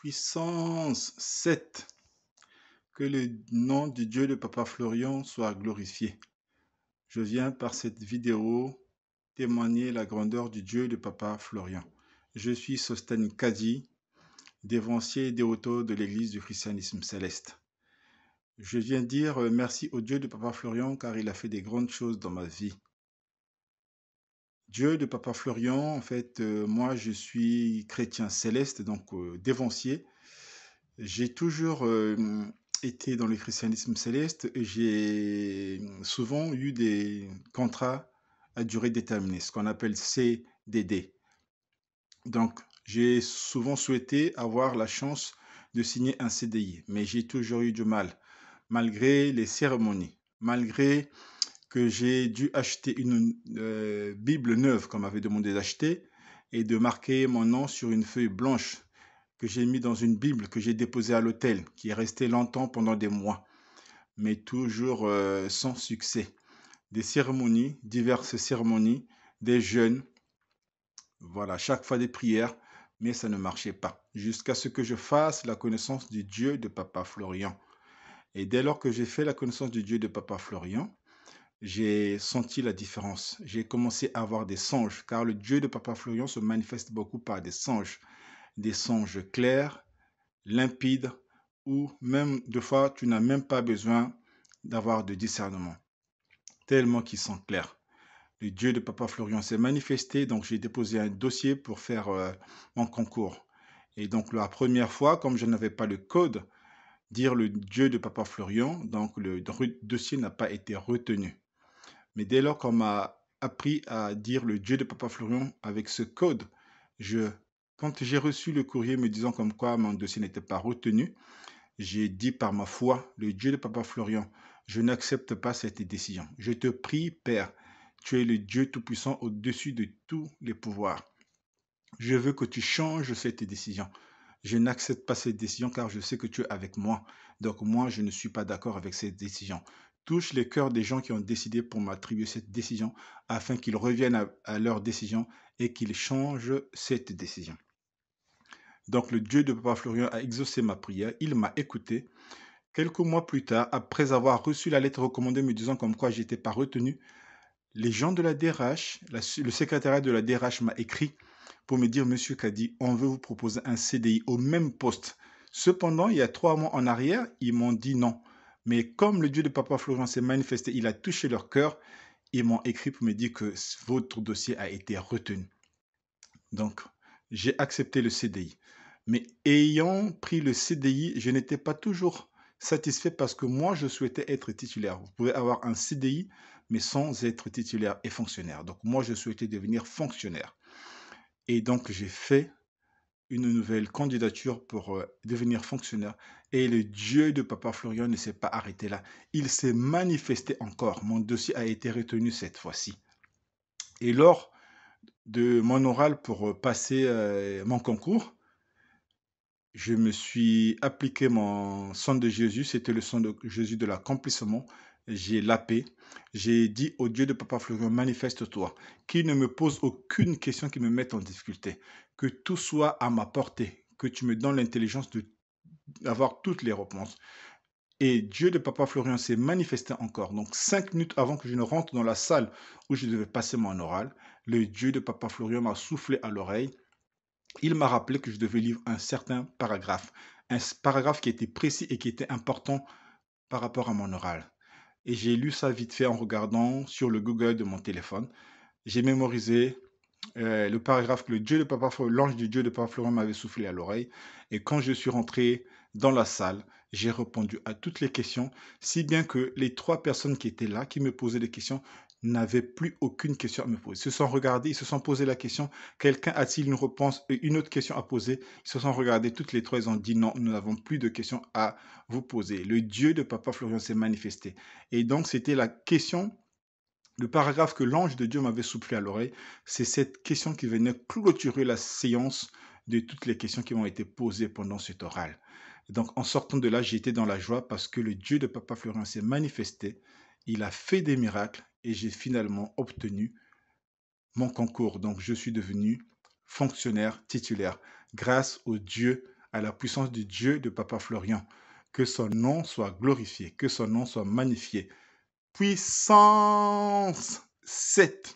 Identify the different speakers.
Speaker 1: Puissance 7. Que le nom du Dieu de Papa Florian soit glorifié. Je viens par cette vidéo témoigner la grandeur du Dieu de Papa Florian. Je suis Sosten Kadi, dévancier des autos de l'Église du christianisme céleste. Je viens dire euh, merci au Dieu de Papa Florian car il a fait des grandes choses dans ma vie. Dieu de Papa Florian, en fait, euh, moi je suis chrétien céleste, donc euh, J'ai toujours euh, été dans le christianisme céleste et j'ai euh, souvent eu des contrats à durée déterminée, ce qu'on appelle CDD. Donc j'ai souvent souhaité avoir la chance de signer un CDI, mais j'ai toujours eu du mal, malgré les cérémonies, malgré que j'ai dû acheter une euh, Bible neuve qu'on m'avait demandé d'acheter et de marquer mon nom sur une feuille blanche que j'ai mis dans une Bible que j'ai déposée à l'hôtel, qui est restée longtemps pendant des mois, mais toujours euh, sans succès. Des cérémonies, diverses cérémonies, des jeûnes, voilà, chaque fois des prières, mais ça ne marchait pas, jusqu'à ce que je fasse la connaissance du Dieu de Papa Florian. Et dès lors que j'ai fait la connaissance du Dieu de Papa Florian, j'ai senti la différence. J'ai commencé à avoir des songes, car le Dieu de Papa Florian se manifeste beaucoup par des songes, des songes clairs, limpides, ou même deux fois, tu n'as même pas besoin d'avoir de discernement, tellement qu'ils sont clairs. Le Dieu de Papa Florian s'est manifesté, donc j'ai déposé un dossier pour faire euh, mon concours. Et donc la première fois, comme je n'avais pas le code, dire le Dieu de Papa Florian, donc le dossier n'a pas été retenu. Mais dès lors qu'on m'a appris à dire le Dieu de Papa Florian avec ce code, je, quand j'ai reçu le courrier me disant comme quoi mon dossier n'était pas retenu, j'ai dit par ma foi, le Dieu de Papa Florian, je n'accepte pas cette décision. Je te prie, Père, tu es le Dieu Tout-Puissant au-dessus de tous les pouvoirs. Je veux que tu changes cette décision. Je n'accepte pas cette décision car je sais que tu es avec moi. Donc moi, je ne suis pas d'accord avec cette décision touche les cœurs des gens qui ont décidé pour m'attribuer cette décision, afin qu'ils reviennent à, leur décision et qu'ils changent cette décision. Donc le Dieu de Papa Florian a exaucé ma prière, il m'a écouté. Quelques mois plus tard, après avoir reçu la lettre recommandée me disant comme quoi j'étais pas retenu, les gens de la DRH, le secrétariat de la DRH m'a écrit pour me dire, Monsieur Kadi, on veut vous proposer un CDI au même poste. Cependant, il y a trois mois en arrière, ils m'ont dit non. Mais comme le Dieu de Papa Florian s'est manifesté, il a touché leur cœur, ils m'ont écrit pour me dire que votre dossier a été retenu. Donc, j'ai accepté le CDI. Mais ayant pris le CDI, je n'étais pas toujours satisfait parce que moi, je souhaitais être titulaire. Vous pouvez avoir un CDI, mais sans être titulaire et fonctionnaire. Donc, moi, je souhaitais devenir fonctionnaire. Et donc, j'ai fait une nouvelle candidature pour euh, devenir fonctionnaire. Et le Dieu de Papa Florian ne s'est pas arrêté là. Il s'est manifesté encore. Mon dossier a été retenu cette fois-ci. Et lors de mon oral pour euh, passer euh, mon concours, je me suis appliqué mon son de Jésus, c'était le son de Jésus de l'accomplissement. J'ai la paix. j'ai dit au Dieu de Papa Florian, manifeste-toi, qu'il ne me pose aucune question qui me mette en difficulté, que tout soit à ma portée, que tu me donnes l'intelligence d'avoir toutes les réponses. Et Dieu de Papa Florian s'est manifesté encore. Donc, cinq minutes avant que je ne rentre dans la salle où je devais passer mon oral, le Dieu de Papa Florian m'a soufflé à l'oreille il m'a rappelé que je devais lire un certain paragraphe, un paragraphe qui était précis et qui était important par rapport à mon oral. Et j'ai lu ça vite fait en regardant sur le Google de mon téléphone. J'ai mémorisé euh, le paragraphe que le Dieu de Papa l'ange du Dieu de Papa Florian m'avait soufflé à l'oreille. Et quand je suis rentré dans la salle, j'ai répondu à toutes les questions, si bien que les trois personnes qui étaient là, qui me posaient des questions, n'avaient plus aucune question à me poser. Ils se sont regardés, ils se sont posé la question, quelqu'un a-t-il une réponse et euh, une autre question à poser Ils se sont regardés toutes les trois, ils ont dit non, nous n'avons plus de questions à vous poser. Le Dieu de Papa Florian s'est manifesté. Et donc c'était la question le paragraphe que l'ange de Dieu m'avait soufflé à l'oreille, c'est cette question qui venait clôturer la séance de toutes les questions qui m'ont été posées pendant cet oral. Donc en sortant de là, j'étais dans la joie parce que le Dieu de Papa Florian s'est manifesté, il a fait des miracles et j'ai finalement obtenu mon concours. Donc je suis devenu fonctionnaire titulaire grâce au Dieu, à la puissance du Dieu de Papa Florian. Que son nom soit glorifié, que son nom soit magnifié puissance 7.